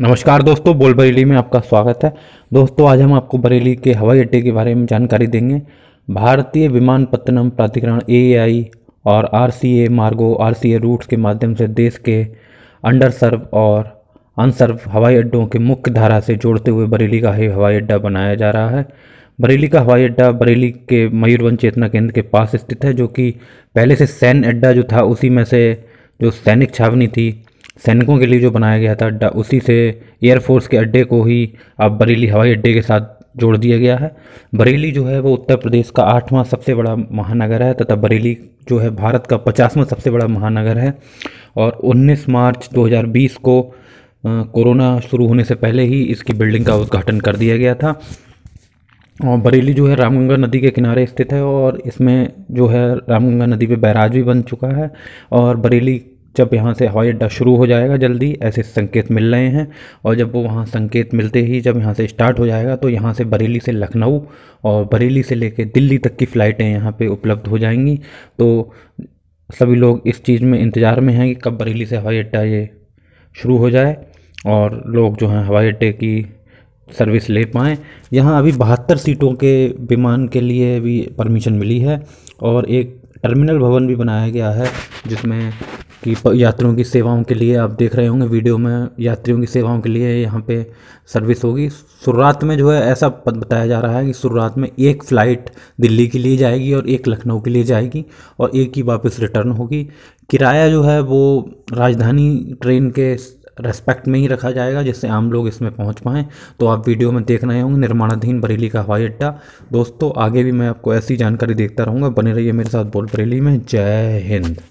नमस्कार दोस्तों बोल बरेली में आपका स्वागत है दोस्तों आज हम आपको बरेली के हवाई अड्डे के बारे में जानकारी देंगे भारतीय विमानपत्तनम प्राधिकरण ए और आर सी ए मार्गो आर सी ए रूट्स के माध्यम से देश के अंडर सर्व और अनसर्व हवाई अड्डों के मुख्य धारा से जोड़ते हुए बरेली का ही हवाई अड्डा बनाया जा रहा है बरेली का हवाई अड्डा बरेली के मयूरवन चेतना केंद्र के पास स्थित है जो कि पहले से सैन्य अड्डा जो था उसी में से जो सैनिक छावनी थी सैनिकों के लिए जो बनाया गया था उसी से एयरफोर्स के अड्डे को ही अब बरेली हवाई अड्डे के साथ जोड़ दिया गया है बरेली जो है वो उत्तर प्रदेश का आठवां सबसे बड़ा महानगर है तथा बरेली जो है भारत का पचासवां सबसे बड़ा महानगर है और 19 मार्च 2020 को कोरोना शुरू होने से पहले ही इसकी बिल्डिंग का उद्घाटन कर दिया गया था और बरेली जो है रामगंगा नदी के किनारे स्थित है और इसमें जो है रामगंगा नदी पे बैराज भी बन चुका है और बरेली जब यहाँ से हवाई अड्डा शुरू हो जाएगा जल्दी ऐसे संकेत मिल रहे हैं और जब वो वहाँ संकेत मिलते ही जब यहाँ से स्टार्ट हो जाएगा तो यहाँ से बरेली से लखनऊ और बरेली से लेके दिल्ली तक की फ़्लाइटें यहाँ पे उपलब्ध हो जाएंगी तो सभी लोग इस चीज़ में इंतज़ार में हैं कि कब बरेली से हवाई अड्डा ये शुरू हो जाए और लोग जो हैं हवाई अड्डे की सर्विस ले पाएँ यहाँ अभी बहत्तर सीटों के विमान के लिए भी परमिशन मिली है और एक टर्मिनल भवन भी बनाया गया है जिसमें कि यात्रियों की सेवाओं के लिए आप देख रहे होंगे वीडियो में यात्रियों की सेवाओं के लिए यहाँ पे सर्विस होगी शुरुआत में जो है ऐसा बताया जा रहा है कि शुरुआत में एक फ़्लाइट दिल्ली के लिए जाएगी और एक लखनऊ के लिए जाएगी और एक ही वापस रिटर्न होगी किराया जो है वो राजधानी ट्रेन के रेस्पेक्ट में ही रखा जाएगा जिससे आम लोग इसमें पहुंच पाएँ तो आप वीडियो में देख रहे होंगे निर्माणाधीन बरेली का हवाई अड्डा दोस्तों आगे भी मैं आपको ऐसी जानकारी देखता रहूँगा बने रहिए मेरे साथ बोल बरेली में जय हिंद